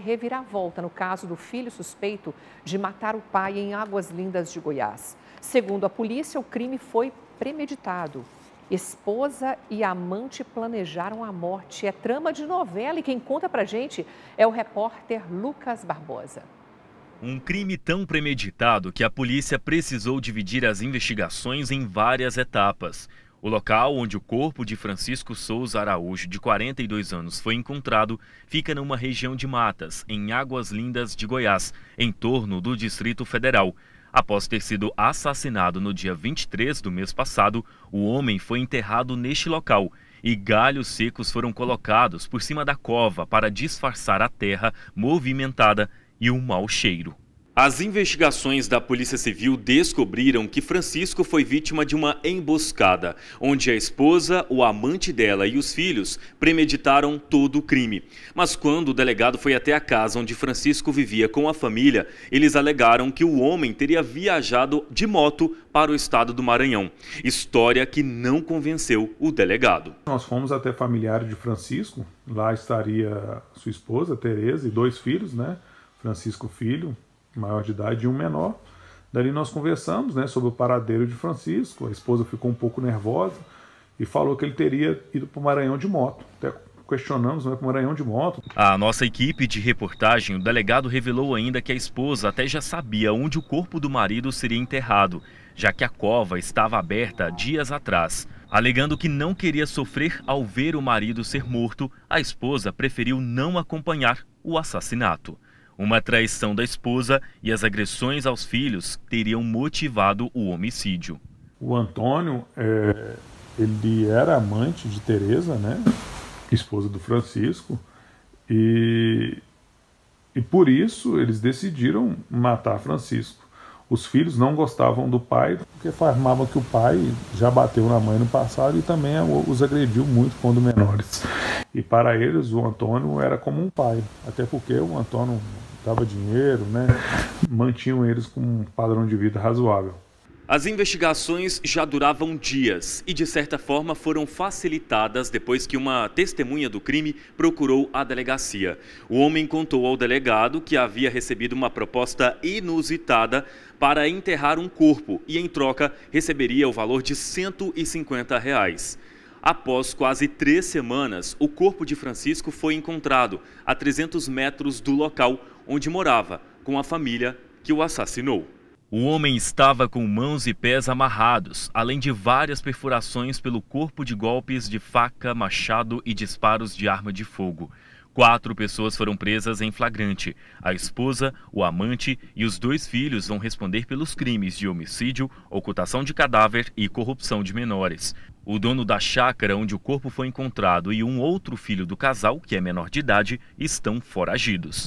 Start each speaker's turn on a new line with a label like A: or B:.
A: reviravolta no caso do filho suspeito de matar o pai em Águas Lindas de Goiás. Segundo a polícia, o crime foi premeditado. Esposa e amante planejaram a morte. É trama de novela e quem conta pra gente é o repórter Lucas Barbosa. Um crime tão premeditado que a polícia precisou dividir as investigações em várias etapas. O local onde o corpo de Francisco Souza Araújo, de 42 anos, foi encontrado fica numa região de matas, em Águas Lindas de Goiás, em torno do Distrito Federal. Após ter sido assassinado no dia 23 do mês passado, o homem foi enterrado neste local e galhos secos foram colocados por cima da cova para disfarçar a terra movimentada e o um mau cheiro. As investigações da Polícia Civil descobriram que Francisco foi vítima de uma emboscada, onde a esposa, o amante dela e os filhos premeditaram todo o crime. Mas quando o delegado foi até a casa onde Francisco vivia com a família, eles alegaram que o homem teria viajado de moto para o estado do Maranhão. História que não convenceu o delegado.
B: Nós fomos até familiar de Francisco, lá estaria sua esposa, Tereza, e dois filhos, né? Francisco Filho, maior de idade e um menor. Dali nós conversamos né, sobre o paradeiro de Francisco. A esposa ficou um pouco nervosa e falou que ele teria ido para o Maranhão de moto. Até questionamos, não é para o Maranhão de moto.
A: A nossa equipe de reportagem, o delegado revelou ainda que a esposa até já sabia onde o corpo do marido seria enterrado, já que a cova estava aberta dias atrás. Alegando que não queria sofrer ao ver o marido ser morto, a esposa preferiu não acompanhar o assassinato. Uma traição da esposa e as agressões aos filhos teriam motivado o homicídio.
B: O Antônio, é, ele era amante de Teresa, né? Esposa do Francisco. E, e por isso eles decidiram matar Francisco. Os filhos não gostavam do pai porque afirmavam que o pai já bateu na mãe no passado e também os agrediu muito quando menores. E para eles o Antônio era como um pai, até porque o Antônio dava dinheiro, né? Mantinham eles com um padrão de vida razoável.
A: As investigações já duravam dias e, de certa forma, foram facilitadas depois que uma testemunha do crime procurou a delegacia. O homem contou ao delegado que havia recebido uma proposta inusitada para enterrar um corpo e, em troca, receberia o valor de 150 reais. Após quase três semanas, o corpo de Francisco foi encontrado a 300 metros do local onde morava, com a família que o assassinou. O homem estava com mãos e pés amarrados, além de várias perfurações pelo corpo de golpes de faca, machado e disparos de arma de fogo. Quatro pessoas foram presas em flagrante. A esposa, o amante e os dois filhos vão responder pelos crimes de homicídio, ocultação de cadáver e corrupção de menores. O dono da chácara onde o corpo foi encontrado e um outro filho do casal, que é menor de idade, estão foragidos.